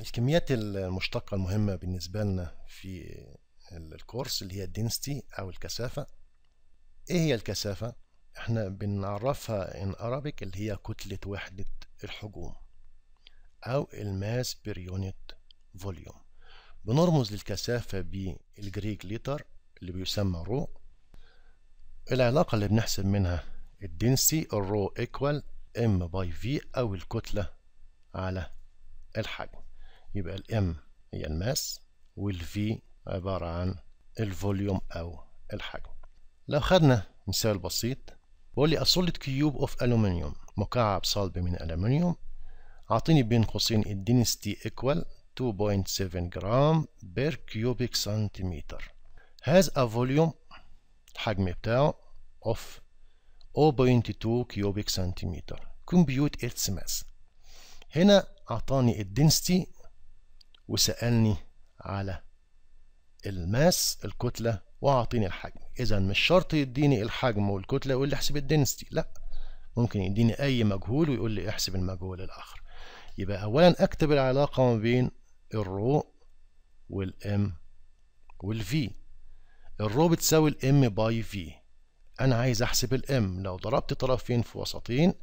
الكميات المشتقة المهمة بالنسبة لنا في الكورس اللي هي الدنستي أو الكثافة إيه هي الكثافة؟ إحنا بنعرفها in Arabic اللي هي كتلة وحدة الحجوم أو الماس بير يونت فوليوم بنرمز للكثافة بالجريك ليتر اللي بيسمى رو العلاقة اللي بنحسب منها الدنسي الرو ايكوال ام باي في أو الكتلة على الحجم يبقى الام هي الماس والفي عبارة عن الفوليوم أو الحجم لو خدنا مثال بسيط بقول لي أصولة كيوب أوف ألومنيوم مكعب صلب من ألومنيوم أعطيني بين قوسين الدينستي إيكوال 2.7 جرام بير كيوبيك سنتيمتر هذا فوليوم الحجم بتاعه أوف 0.2 كيوبيك سنتيمتر كومبيوت إتس ماس هنا أعطاني الدينستي وسألني على الماس الكتلة وأعطيني الحجم إذا مش شرط يديني الحجم والكتلة ويقول لي احسب الدنستي لأ ممكن يديني أي مجهول ويقول لي احسب المجهول الآخر يبقى أولا أكتب العلاقة ما بين الرو والام والفي الرو بتساوي الام باي في أنا عايز أحسب الام لو ضربت طرفين في وسطين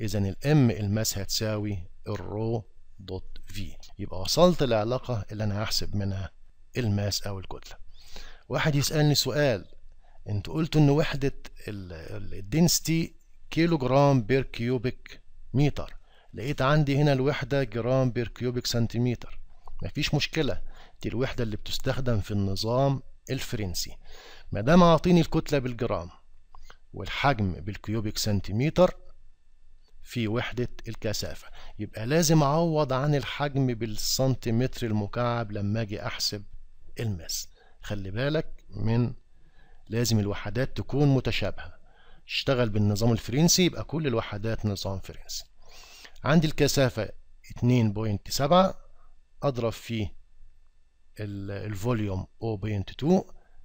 إذا الام الماس هتساوي الرو دوت في يبقى وصلت العلاقة اللي أنا هحسب منها الماس أو الكتلة واحد يسألني سؤال أنت قلت إن وحدة الدنسيتي كيلو جرام بير كيوبيك متر لقيت عندي هنا الوحدة جرام بير كيوبيك سنتيمتر مفيش مشكلة دي الوحدة اللي بتستخدم في النظام الفرنسي ما دام أعطيني الكتلة بالجرام والحجم بالكيوبيك سنتيمتر في وحدة الكثافة يبقى لازم أعوض عن الحجم بالسنتيمتر المكعب لما أجي أحسب الماس خلي بالك من لازم الوحدات تكون متشابهة اشتغل بالنظام الفرنسي يبقى كل الوحدات نظام فرنسي عندي الكثافة 2.7 أضرب في الفوليوم 0.2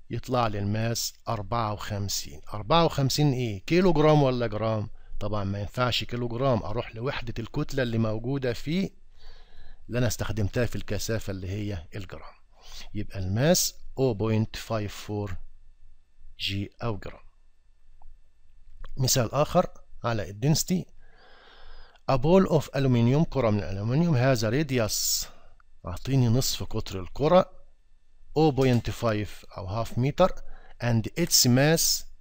يطلع لي الماس 54 54 ايه كيلو جرام ولا جرام طبعا ما ينفعش كيلو جرام اروح لوحدة الكتلة اللي موجودة فيه اللي انا استخدمتها في الكثافة اللي هي الجرام يبقى الماس 0.54 جي او جرام مثال اخر على الدنسيتي A ball of aluminium كرة من الالومنيوم هذا radius أعطيني نصف قطر الكرة 0.5 أو half meter and its mass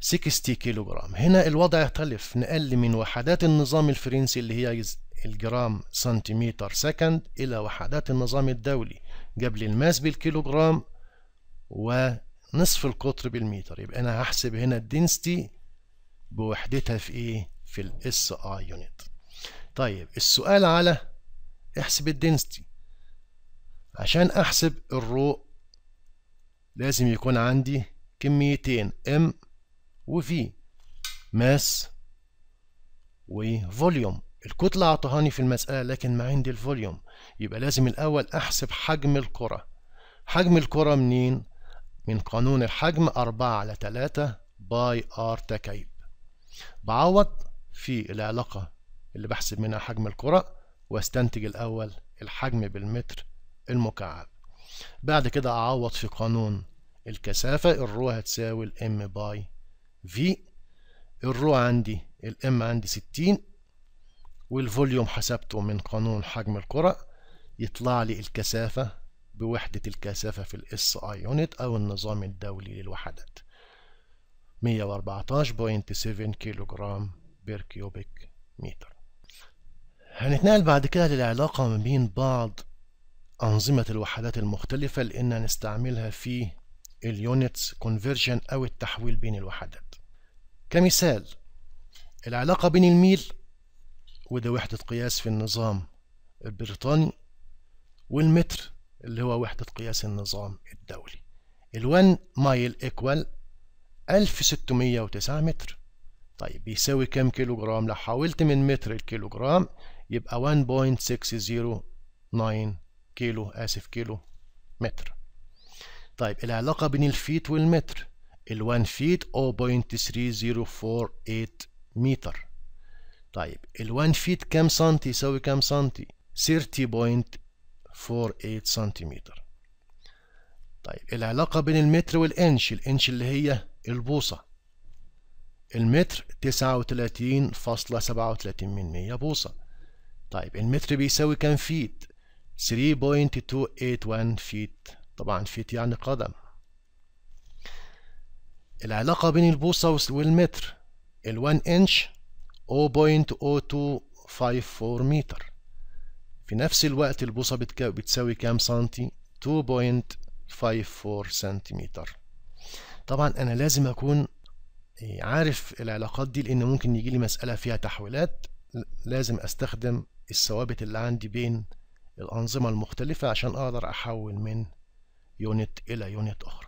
60 كيلوغرام هنا الوضع يختلف نقل من وحدات النظام الفرنسي اللي هي الجرام سنتيمتر سكند إلى وحدات النظام الدولي جاب لي الماس بالكيلوغرام ونصف القطر بالمتر يبقى أنا هحسب هنا الدنستي بوحدتها في إيه؟ في الاس اي يونت طيب السؤال على احسب الدنستي عشان احسب الرو لازم يكون عندي كميتين ام وفي ماس وفوليوم الكتلة عطهاني في المسألة لكن ما عندي الفوليوم يبقى لازم الأول أحسب حجم الكرة حجم الكرة منين؟ من قانون الحجم 4 على 3 باي ار تكعيب بعوض في العلاقة اللي بحسب منها حجم الكرة واستنتج الأول الحجم بالمتر المكعب بعد كده أعوض في قانون الكثافة الرو هتساوي الام باي في الرو عندي الام عندي 60 والفوليوم حسبته من قانون حجم الكرة يطلع لي الكثافة بوحدة الكثافة في الاس اي يونت او النظام الدولي للوحدات 114.7 كيلو جرام بير كيوبيك متر هنتنقل بعد كده للعلاقة ما بين بعض أنظمة الوحدات المختلفة لأن هنستعملها في اليونتس كونفرجن أو التحويل بين الوحدات كمثال العلاقة بين الميل وده وحدة قياس في النظام البريطاني والمتر اللي هو وحدة قياس النظام الدولي ال1 مايل ايكوال 1609 متر طيب بيساوي كام كيلو جرام لو حاولت من متر لكيلو جرام يبقى 1.609 كيلو اسف كيلو متر طيب العلاقة بين الفيت والمتر ال1 فيت 0.3048 متر طيب ال1 فيت كام سنتي يساوي كام سنتي 30.48 سنتيمتر طيب العلاقة بين المتر والإنش الإنش اللي هي البوصة المتر 39.37 من مية بوصة طيب المتر بيساوي كام فيت 3.281 فيت طبعا فيت يعني قدم العلاقة بين البوصة والمتر ال1 انش 0.0254 متر في نفس الوقت البوصة بتساوي كام سنتي 2.54 سنتيمتر طبعا أنا لازم أكون إيه، عارف العلاقات دي لأن ممكن يجي لي مسألة فيها تحويلات لازم أستخدم الثوابت اللي عندي بين الأنظمة المختلفة عشان أقدر أحول من يونت إلى يونت أخرى